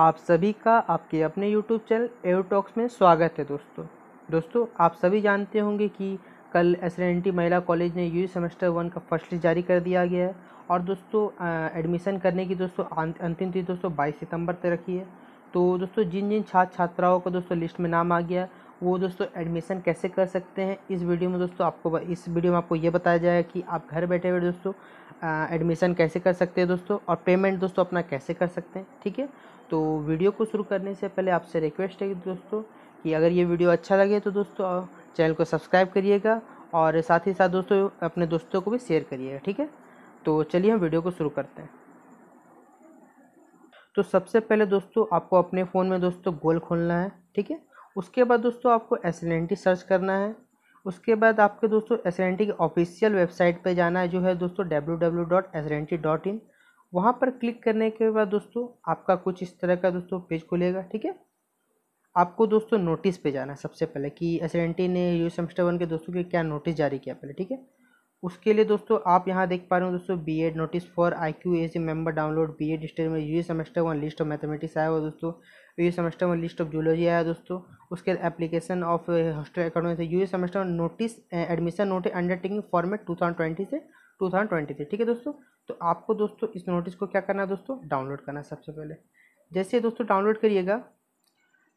आप सभी का आपके अपने यूट्यूब चैनल एयरटॉक्स में स्वागत है दोस्तों दोस्तों आप सभी जानते होंगे कि कल एस महिला कॉलेज ने यू e सेमेस्टर वन का फर्स्ट लिस्ट जारी कर दिया गया है और दोस्तों एडमिशन करने की दोस्तों अंतिम तिथि दोस्तों बाईस सितंबर तक रखी है तो दोस्तों जिन जिन छात्र छात्राओं का दोस्तों लिस्ट में नाम आ गया वो दोस्तों एडमिशन कैसे कर सकते हैं इस वीडियो में दोस्तों आपको इस वीडियो में आपको ये बताया जाएगा कि आप घर बैठे हुए दोस्तों एडमिशन कैसे कर सकते हैं दोस्तों और पेमेंट दोस्तों अपना कैसे कर सकते हैं ठीक है तो वीडियो को शुरू करने से पहले आपसे रिक्वेस्ट है दोस्तों कि अगर ये वीडियो अच्छा लगे तो दोस्तों चैनल को सब्सक्राइब करिएगा और साथ ही साथ दोस्तों अपने दोस्तों को भी शेयर करिएगा ठीक है तो चलिए हम वीडियो को शुरू करते हैं तो सबसे पहले दोस्तों आपको अपने फ़ोन में दोस्तों गोल खोलना है ठीक है उसके बाद दोस्तों आपको एस सर्च करना है उसके बाद आपके दोस्तों एस की ऑफिशियल वेबसाइट पर जाना है जो है दोस्तों डब्ल्यू वहाँ पर क्लिक करने के बाद दोस्तों आपका कुछ इस तरह का दोस्तों पेज खुलेगा ठीक है आपको दोस्तों नोटिस पे जाना है सबसे पहले कि एस ने यू सेमेस्टर वन के दोस्तों के क्या नोटिस जारी किया पहले ठीक है उसके लिए दोस्तों आप यहाँ देख पा रहे हो दोस्तों B Ed notice for I Q A C member download B Ed में U semester one list of mathematics आया हुआ दोस्तों U semester one list of zoology आया दोस्तों उसके एप्लीकेशन ऑफ हॉस्टल अकाउंट से U semester notice admission notice undertaking format two thousand twenty से three ठीक है दोस्तों तो आपको दोस्तों इस नोटिस को क्या करना है दोस्तों डाउनलोड करना है सबसे पहले जैसे दोस्तों डाउनलोड करिएगा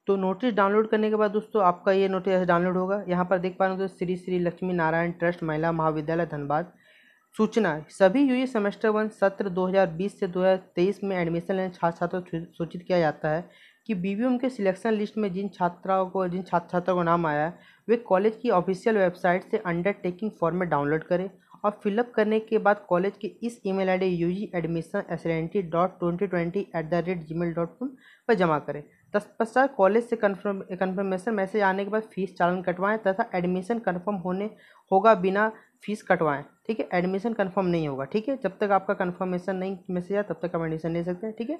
तो नोटिस डाउनलोड करने के बाद दोस्तों आपका ये नोटिस डाउनलोड होगा यहाँ पर देख पा रहे हो तो श्री श्री लक्ष्मी नारायण ट्रस्ट महिला महाविद्यालय धनबाद सूचना सभी यूए सेमेस्टर वन सत्र 2020 से 2023 में एडमिशन लेने छात्र छात्रों को सूचित किया जाता है कि बी के सिलेक्शन लिस्ट में जिन छात्राओं को जिन छात्र छात्राओं का नाम आया है वे कॉलेज की ऑफिशियल वेबसाइट से अंडरटेकिंग फॉर्म में डाउनलोड करें और फिलअप करने के बाद कॉलेज के इस email ID U G admission S N T dot twenty twenty at the rate Gmail dot com पर जमा करें तत्पश्चात कॉलेज से कन्फर्म कन्फर्मेशन मैसेज आने के बाद फीस चालन कटवाएं तथा एडमिशन कन्फर्म होने होगा बिना फीस कटवाएं ठीक है एडमिशन कन्फर्म नहीं होगा ठीक है जब तक आपका कन्फर्मेशन नहीं मैसेज आया तब तक आप एडमिशन ले सकते हैं ठीक है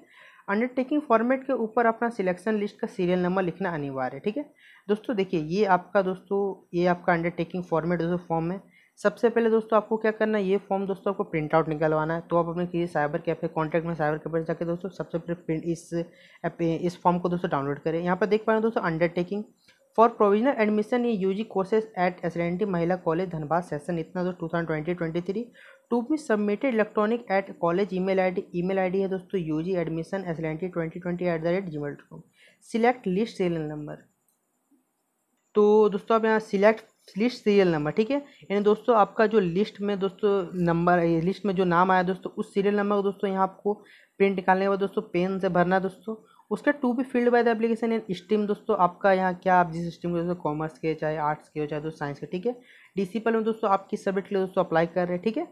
अंडरटेकिंग फॉर्मेट के ऊपर अपना सिलेक्शन लिस्ट का सीरियल नंबर लिखना अनिवार्य है ठीक है दोस्तों देखिए ये आपका दोस्तों ये आपका अंडरटेकिंग फॉर्मेट दोस्तों फॉर्म है सबसे पहले दोस्तों आपको क्या करना है ये फॉर्म दोस्तों आपको प्रिंट आउट निकलवाना है तो आप अपने किसी साइबर कैफे कॉन्टैक्ट में साइबर कैफे जाकर दोस्तों सबसे पहले प्रिंट इस इस फॉर्म को दोस्तों डाउनलोड करें यहाँ पर देख पा रहे हैं दोस्तों undertaking for provisional admission in G courses at S Mahila college Dhanbad session इतना दोस्तों two thousand twenty twenty three to be submitted electronic at college email I D email I D है दोस्तों U G admission S L N T twenty twenty at the rate Gmail dot com select list serial number तो दोस्तों आप यहाँ select list serial number ठीक है यानी दोस्तों आपका जो लिस्ट में दोस्तों नंबर लिस्ट में जो नाम आया दोस्तों उस सीरियल नंबर को दोस्तों यहाँ आपको प्रिंट निकालने के बाद दोस्तों पेन से भरना दोस्तों उसका to be filled by the application in stream दोस्तों आपका यहाँ क्या आप जिस स्ट्रीम के दोस्तों कॉमर्स के चाहे आर्ट्स के हो चाहे दोस्तों साइंस के ठीक है डिसिपल में दोस्तों आप किस सब्जेक्ट के लिए दोस्तों अप्लाई कर रहे हैं ठीक है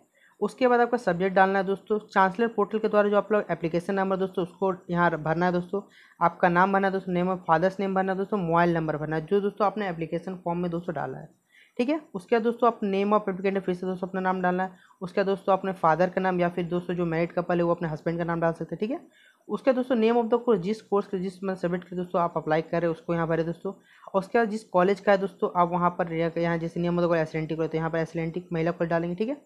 उसके बाद आपका सब्जेक्ट डालना है दोस्तों चांसलर पोर्टल के द्वारा जो आप लोग एप्लीकेशन नंबर दोस्तों उसको यहाँ भरना है दोस्तों आपका नाम भरना है दोस्तों नेम ऑफ फादर्स नेम भरना है दोस्तों मोबाइल नंबर भरना है जो दोस्तों आपने एप्लीकेशन फॉर्म में दोस्तों डाला है ठीक है उसके बाद दोस्तों आप नेम ऑफ एप्लीकेंट फिर से दोस्तों अपना नाम डालना है उसके बाद दोस्तों अपने फादर का नाम या फिर दोस्तों जो मैरिड कपल है वो अपने हस्बैंड का नाम डाल सकते हैं ठीक है उसके बाद दोस्तों नेम ऑफ द कोर्स जिस कोर्स के जिस मतलब सबमिट कर दोस्तों आप अप्लाई कर रहे हैं उसको यहाँ भरे दोस्तों और उसके बाद जिस कॉलेज का है दोस्तों आप वहाँ पर यहाँ जैसे नियम ऑफ द कॉलेज एसलेंटिक तो यहाँ पर एसलेंटिक महिला कॉलेज डालेंगे ठीक है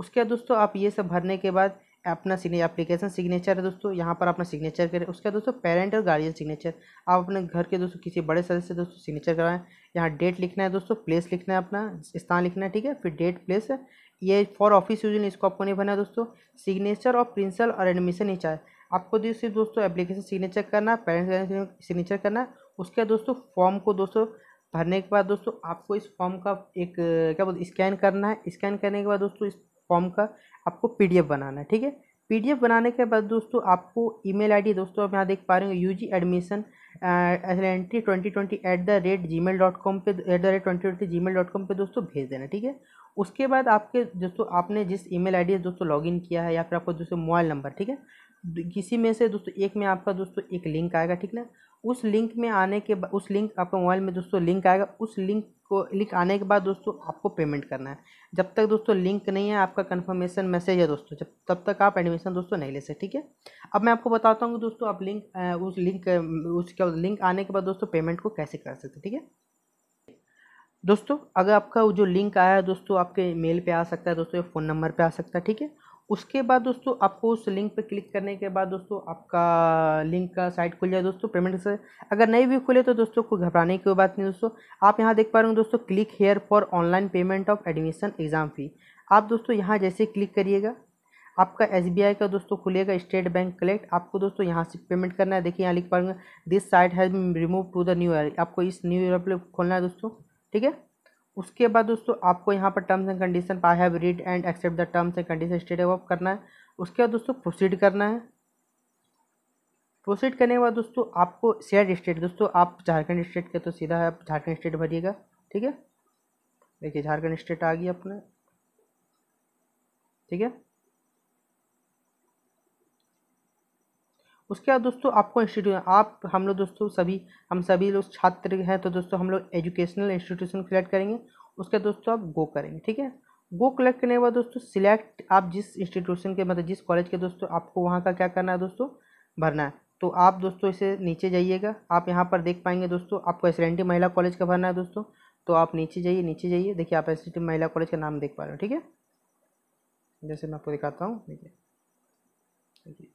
उसके बाद दोस्तों आप ये सब भरने के बाद अपना सिग्ने एप्लीकेशन सिग्नेचर है दोस्तों यहाँ पर अपना सिग्नेचर करें उसके बाद दोस्तों पेरेंट और गार्जियन सिग्नेचर आप अपने घर के दोस्तों किसी बड़े सदस्य से दोस्तों सिग्नेचर कराएं यहाँ डेट लिखना है दोस्तों प्लेस लिखना है अपना स्थान लिखना है ठीक है फिर डेट प्लेस है ये फॉर ऑफिस यूजन इसको आपको नहीं भरना है दोस्तों सिग्नेचर और प्रिंसिपल और एडमिशन ही चाहे आपको तो सिर्फ दोस्तों एप्लीकेशन सिग्नेचर करना है पेरेंट्स सिग्नेचर करना है उसके बाद दोस्तों फॉर्म को दोस्तों भरने के बाद दोस्तों आपको इस फॉर्म का एक क्या बोलते स्कैन करना है स्कैन करने के बाद दोस्तों इस फॉर्म का आपको पीडीएफ बनाना है ठीक है पीडीएफ बनाने के बाद दोस्तों आपको ईमेल आईडी दोस्तों आप यहाँ देख पा रहे हो U G admission entry twenty twenty at the rate Gmail dot com पर at the rate twenty twenty Gmail dot com पर दोस्तों भेज देना ठीक है उसके बाद आपके दोस्तों आपने जिस ईमेल आईडी से दोस्तों लॉग इन किया है या फिर आपका दोस्तों मोबाइल नंबर ठीक है किसी में से दोस्तों एक में आपका दोस्तों एक लिंक आएगा ठीक ना उस लिंक में आने के बाद उस लिंक आपके मोबाइल में दोस्तों लिंक आएगा उस लिंक आपको लिंक आने के बाद दोस्तों आपको पेमेंट करना है जब तक दोस्तों लिंक नहीं है आपका कन्फर्मेशन मैसेज है दोस्तों जब तब तक आप एडमिशन दोस्तों नहीं ले सकते ठीक है अब मैं आपको बताता हूँ कि दोस्तों आप लिंक उस लिंक उसके लिंक आने के बाद दोस्तों पेमेंट को कैसे कर सकते ठीक है दोस्तों अगर आपका जो लिंक आया है दोस्तों आपके मेल पे आ सकता है दोस्तों या फ़ोन नंबर पे आ सकता है ठीक है उसके बाद दोस्तों आपको उस लिंक पर क्लिक करने के बाद दोस्तों आपका लिंक का साइट खुल जाए दोस्तों पेमेंट से अगर नहीं भी खुले तो दोस्तों को घबराने की कोई बात नहीं दोस्तों आप यहाँ देख पा रहे हो दोस्तों click here for online payment of admission exam fee आप दोस्तों यहाँ जैसे क्लिक करिएगा आपका एस का दोस्तों खुलेगा स्टेट बैंक कलेक्ट आपको दोस्तों यहाँ से पेमेंट करना है देखिए यहाँ लिख पाऊंगा this site has remove to the new year आपको इस न्यू ईयर पर खोलना है दोस्तों ठीक है उसके बाद दोस्तों आपको यहाँ पर terms and condition I have read and accept the terms and condition state of करना है उसके बाद दोस्तों प्रोसीड करना है प्रोसीड करने के बाद दोस्तों आपको शेयर स्टेट दोस्तों आप झारखंड स्टेट के तो सीधा है आप झारखंड स्टेट भरिएगा ठीक है देखिए झारखंड स्टेट आ गई अपने ठीक है उसके बाद दोस्तों आपको इंस्टीट्यूट आप हम लोग दोस्तों सभी हम सभी लोग छात्र हैं तो दोस्तों हम लोग एजुकेशनल इंस्टीट्यूशन सिलेक्ट करेंगे उसके बाद दोस्तों आप गो करेंगे ठीक है गो कलेक्ट करने के बाद दोस्तों सिलेक्ट आप जिस इंस्टीट्यूशन के मतलब जिस कॉलेज के दोस्तों आपको वहाँ का क्या करना है दोस्तों भरना है तो आप दोस्तों इसे नीचे जाइएगा आप यहाँ पर देख पाएंगे दोस्तों आपको एस महिला कॉलेज का भरना है दोस्तों तो आप नीचे जाइए नीचे जाइए देखिए आप एस महिला कॉलेज का नाम देख पा रहे हो ठीक है जैसे मैं आपको दिखाता हूँ देखिए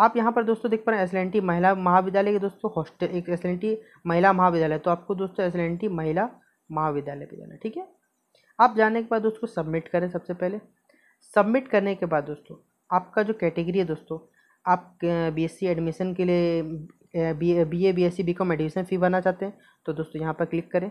आप यहाँ पर दोस्तों देख पा रहे हैं एस महिला महाविद्यालय के दोस्तों हॉस्टल एक एस महिला महाविद्यालय तो आपको दोस्तों एस महिला महाविद्यालय पर जाना ठीक है आप जाने के बाद दोस्तों सबमिट करें सबसे पहले सबमिट करने के बाद दोस्तों आपका जो कैटेगरी है दोस्तों आप बीएससी एडमिशन के लिए B A B S C B com admission fee भरना चाहते हैं तो दोस्तों यहाँ पर क्लिक करें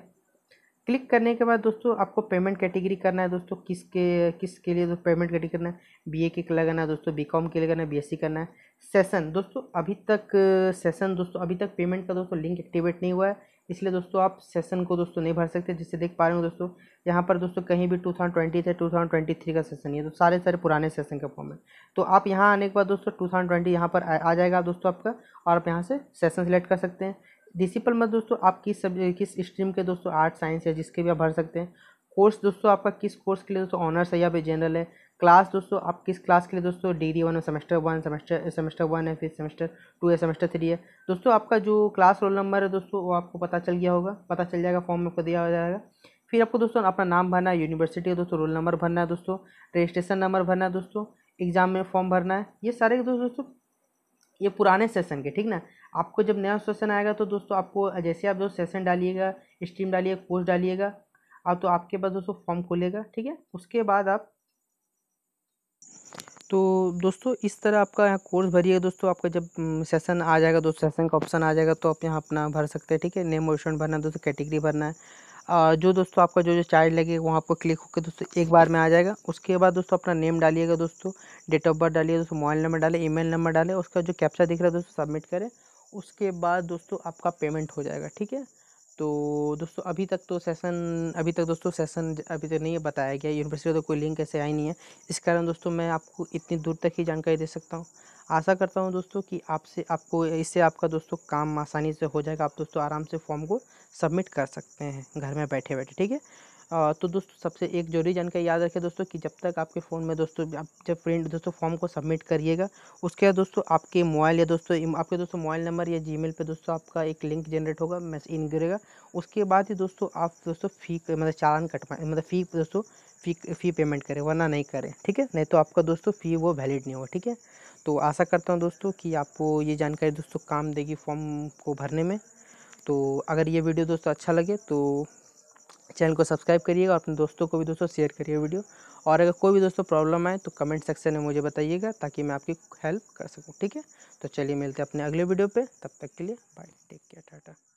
क्लिक करने के बाद दोस्तों आपको पेमेंट कैटेगरी करना है दोस्तों किसके किसके लिए पेमेंट कैटेगरी करना है बी ए के लिए करना है दोस्तों बी कॉम के लिए करना है बी एस सी करना है सेशन दोस्तों अभी तक सेशन दोस्तों अभी तक पेमेंट का दोस्तों लिंक एक्टिवेट नहीं हुआ है इसलिए दोस्तों आप सेशन को दोस्तों नहीं भर सकते जिससे देख पा रहे हो दोस्तों यहाँ पर दोस्तों कहीं भी टू थाउजेंड ट्वेंटी से टू थाउजेंड ट्वेंटी थ्री का सेशन ये तो सारे सारे पुराने सेशन का फॉर्म है तो आप यहाँ आने के बाद दोस्तों टू थाउजेंड ट्वेंटी यहाँ पर आ जाएगा दोस्तों आपका और आप यहाँ से सेशन सेलेक्ट कर सकते हैं डिसिपल में दोस्तों आप किस सब्जेक्ट किस स्ट्रीम के दोस्तों आर्ट साइंस है जिसके भी आप भर सकते हैं कोर्स दोस्तों आपका किस कोर्स के लिए दोस्तों ऑनर्स है या फिर जनरल है क्लास दोस्तों आप किस क्लास के लिए दोस्तों degree one semester one semester semester one है फिर सेमेस्टर टू है सेमेस्टर थ्री है दोस्तों आपका जो क्लास रोल नंबर है दोस्तों वो आपको पता चल गया होगा पता चल जाएगा फॉर्म में आपको दिया जाएगा फिर आपको दोस्तों अपना नाम भरना है यूनिवर्सिटी का दोस्तों रोल नंबर भरना है दोस्तों रजिस्ट्रेशन नंबर भरना है दोस्तों एग्ज़ाम में फॉर्म भरना है ये सारे दोस्तों ये पुराने सेशन के ठीक ना आपको जब नया सेशन आएगा तो दोस्तों आपको जैसे आप दोस्तों सेशन डालिएगा स्ट्रीम डालिएगा कोर्स डालिएगा अब तो आपके पास दोस्तों फॉर्म खुलेगा ठीक है उसके बाद आप तो दोस्तों इस तरह आपका यहाँ कोर्स भरिएगा दोस्तों आपका जब सेशन आ जाएगा दोस्तों सेशन का ऑप्शन आ जाएगा तो आप यहाँ अपना भर सकते हैं ठीक है नेम और भरना है दोस्तों कैटेगरी भरना है जो दोस्तों आपका जो जो चार्ज लगेगा वहाँ आपको क्लिक होकर दोस्तों एक बार में आ जाएगा उसके बाद दोस्तों अपना नेम डालिएगा दोस्तों डेट ऑफ बर्थ डालिए दोस्तों मोबाइल नंबर डालें ई नंबर डालें उसका जो कैप्चा दिख रहा है दोस्तों सबमिट करें उसके बाद दोस्तों आपका पेमेंट हो जाएगा ठीक है तो दोस्तों अभी तक तो सेशन अभी तक दोस्तों सेशन अभी तक नहीं बताया गया यूनिवर्सिटी तो कोई लिंक ऐसे आई नहीं है इस कारण दोस्तों मैं आपको इतनी दूर तक ही जानकारी दे सकता हूँ आशा करता हूँ दोस्तों कि आपसे आपको इससे आपका दोस्तों काम आसानी से हो जाएगा आप दोस्तों आराम से फॉर्म को सबमिट कर सकते हैं घर में बैठे बैठे ठीक है तो दोस्तों सबसे एक जरूरी जानकारी याद रखें दोस्तों कि जब तक आपके फ़ोन में दोस्तों आप जब प्रिंट दोस्तों फॉर्म को सबमिट करिएगा उसके बाद दोस्तों आपके मोबाइल या दोस्तों आपके दोस्तों मोबाइल नंबर या जीमेल पे दोस्तों आपका एक लिंक जनरेट होगा मैसेज इन गिरेगा उसके बाद ही दोस्तों आप दोस्तों फ़ी मतलब चालान कट मतलब फ़ी दोस्तों फ़ी फ़ी पेमेंट करें वरना नहीं करें ठीक है नहीं तो आपका दोस्तों फ़ी वो वैलिड नहीं होगा ठीक है तो आशा करता हूँ दोस्तों कि आपको ये जानकारी दोस्तों काम देगी फॉर्म को भरने में तो अगर ये वीडियो दोस्तों अच्छा लगे तो चैनल को सब्सक्राइब करिएगा और अपने दोस्तों को भी दोस्तों शेयर करिए वीडियो और अगर कोई भी दोस्तों प्रॉब्लम आए तो कमेंट सेक्शन में मुझे बताइएगा ताकि मैं आपकी हेल्प कर सकूँ ठीक है तो चलिए मिलते हैं अपने अगले वीडियो पर तब तक के लिए बाय टेक केयर टाटा